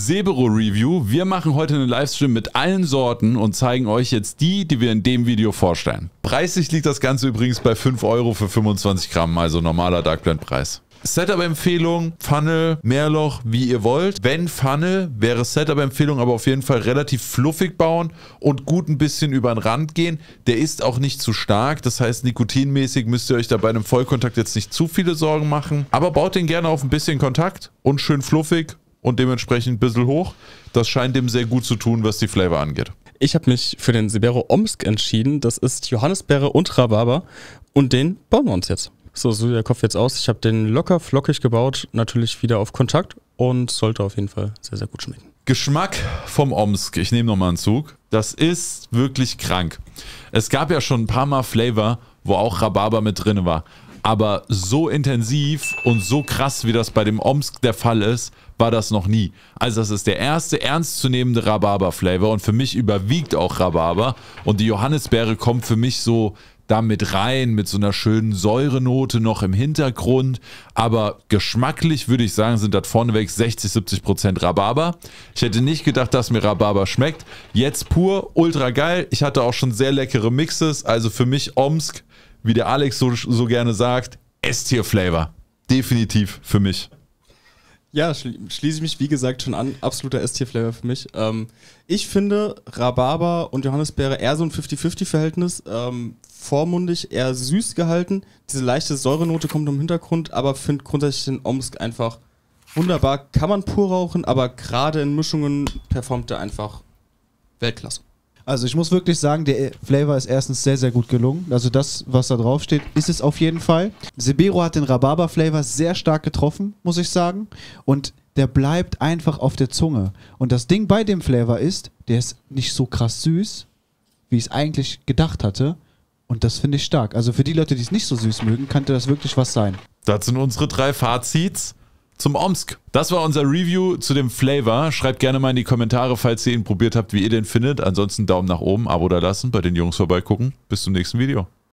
Sebero Review. Wir machen heute einen Livestream mit allen Sorten und zeigen euch jetzt die, die wir in dem Video vorstellen. Preislich liegt das Ganze übrigens bei 5 Euro für 25 Gramm, also normaler Dark Preis. Setup-Empfehlung, Funnel, Meerloch, wie ihr wollt. Wenn Funnel, wäre Setup-Empfehlung aber auf jeden Fall relativ fluffig bauen und gut ein bisschen über den Rand gehen. Der ist auch nicht zu stark, das heißt nikotinmäßig müsst ihr euch da bei einem Vollkontakt jetzt nicht zu viele Sorgen machen. Aber baut den gerne auf ein bisschen Kontakt und schön fluffig und dementsprechend ein bisschen hoch. Das scheint dem sehr gut zu tun, was die Flavor angeht. Ich habe mich für den Sibero Omsk entschieden. Das ist Johannisbeere und Rhabarber. Und den bauen wir uns jetzt. So, so sieht der Kopf jetzt aus. Ich habe den locker flockig gebaut, natürlich wieder auf Kontakt und sollte auf jeden Fall sehr, sehr gut schmecken. Geschmack vom Omsk. Ich nehme nochmal einen Zug. Das ist wirklich krank. Es gab ja schon ein paar Mal Flavor, wo auch Rhabarber mit drin war. Aber so intensiv und so krass, wie das bei dem Omsk der Fall ist, war das noch nie. Also das ist der erste ernstzunehmende Rhabarber-Flavor und für mich überwiegt auch Rhabarber. Und die Johannisbeere kommt für mich so damit rein, mit so einer schönen Säurenote noch im Hintergrund. Aber geschmacklich würde ich sagen, sind das vorneweg 60, 70 Prozent Rhabarber. Ich hätte nicht gedacht, dass mir Rhabarber schmeckt. Jetzt pur, ultra geil. Ich hatte auch schon sehr leckere Mixes. Also für mich Omsk wie der Alex so, so gerne sagt, S-Tier-Flavor. Definitiv für mich. Ja, schli schließe ich mich wie gesagt schon an. Absoluter S-Tier-Flavor für mich. Ähm, ich finde Rhabarber und Johannisbeere eher so ein 50-50-Verhältnis. Ähm, vormundig, eher süß gehalten. Diese leichte Säurenote kommt im Hintergrund, aber finde grundsätzlich den Omsk einfach wunderbar. Kann man pur rauchen, aber gerade in Mischungen performt er einfach Weltklasse. Also ich muss wirklich sagen, der Flavor ist erstens sehr, sehr gut gelungen. Also das, was da draufsteht, ist es auf jeden Fall. Sebero hat den Rhabarber-Flavor sehr stark getroffen, muss ich sagen. Und der bleibt einfach auf der Zunge. Und das Ding bei dem Flavor ist, der ist nicht so krass süß, wie ich es eigentlich gedacht hatte. Und das finde ich stark. Also für die Leute, die es nicht so süß mögen, könnte das wirklich was sein. Das sind unsere drei Fazits zum Omsk. Das war unser Review zu dem Flavor. Schreibt gerne mal in die Kommentare, falls ihr ihn probiert habt, wie ihr den findet. Ansonsten Daumen nach oben, Abo da lassen, bei den Jungs vorbeigucken. Bis zum nächsten Video.